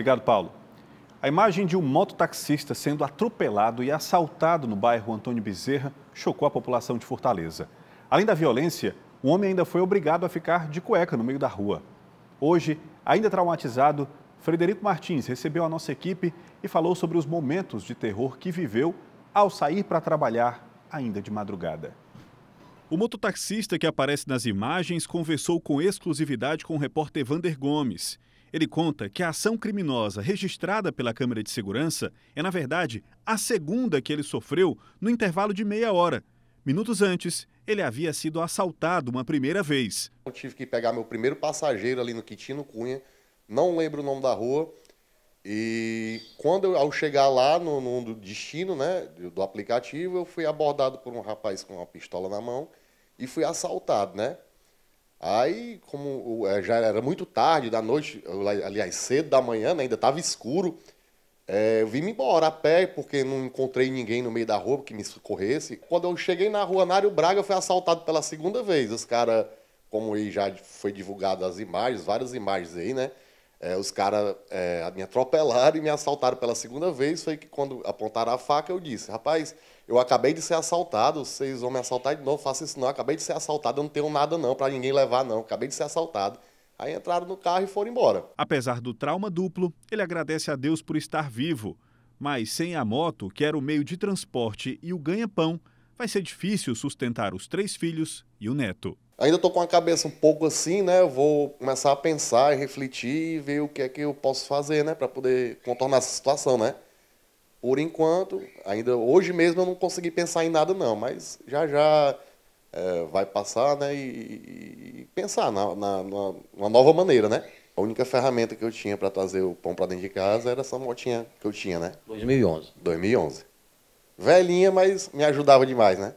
Obrigado, Paulo. A imagem de um mototaxista sendo atropelado e assaltado no bairro Antônio Bezerra chocou a população de Fortaleza. Além da violência, o homem ainda foi obrigado a ficar de cueca no meio da rua. Hoje, ainda traumatizado, Frederico Martins recebeu a nossa equipe e falou sobre os momentos de terror que viveu ao sair para trabalhar ainda de madrugada. O mototaxista que aparece nas imagens conversou com exclusividade com o repórter Vander Gomes. Ele conta que a ação criminosa registrada pela câmera de segurança é, na verdade, a segunda que ele sofreu no intervalo de meia hora. Minutos antes, ele havia sido assaltado uma primeira vez. Eu tive que pegar meu primeiro passageiro ali no Quitino Cunha, não lembro o nome da rua. E quando eu, ao chegar lá no, no destino né, do aplicativo, eu fui abordado por um rapaz com uma pistola na mão e fui assaltado, né? Aí, como é, já era muito tarde da noite, aliás, cedo da manhã, né, ainda estava escuro, é, eu vim embora a pé, porque não encontrei ninguém no meio da rua que me socorresse. Quando eu cheguei na rua Nário Braga, eu fui assaltado pela segunda vez. Os caras, como aí já foi divulgado as imagens, várias imagens aí, né? É, os caras é, me atropelaram e me assaltaram pela segunda vez. Foi que quando apontaram a faca, eu disse: Rapaz, eu acabei de ser assaltado, vocês vão me assaltar de novo, faça isso não. Acabei de ser assaltado, eu não tenho nada não para ninguém levar, não. Acabei de ser assaltado. Aí entraram no carro e foram embora. Apesar do trauma duplo, ele agradece a Deus por estar vivo. Mas sem a moto, que era o meio de transporte e o ganha-pão, vai ser difícil sustentar os três filhos e o neto. Ainda estou com a cabeça um pouco assim, né? Eu vou começar a pensar e refletir e ver o que é que eu posso fazer, né? Para poder contornar essa situação, né? Por enquanto, ainda hoje mesmo eu não consegui pensar em nada, não. Mas já já é, vai passar, né? E, e pensar na, na, na, uma nova maneira, né? A única ferramenta que eu tinha para trazer o pão para dentro de casa era essa motinha que eu tinha, né? 2011. 2011. Velhinha, mas me ajudava demais, né?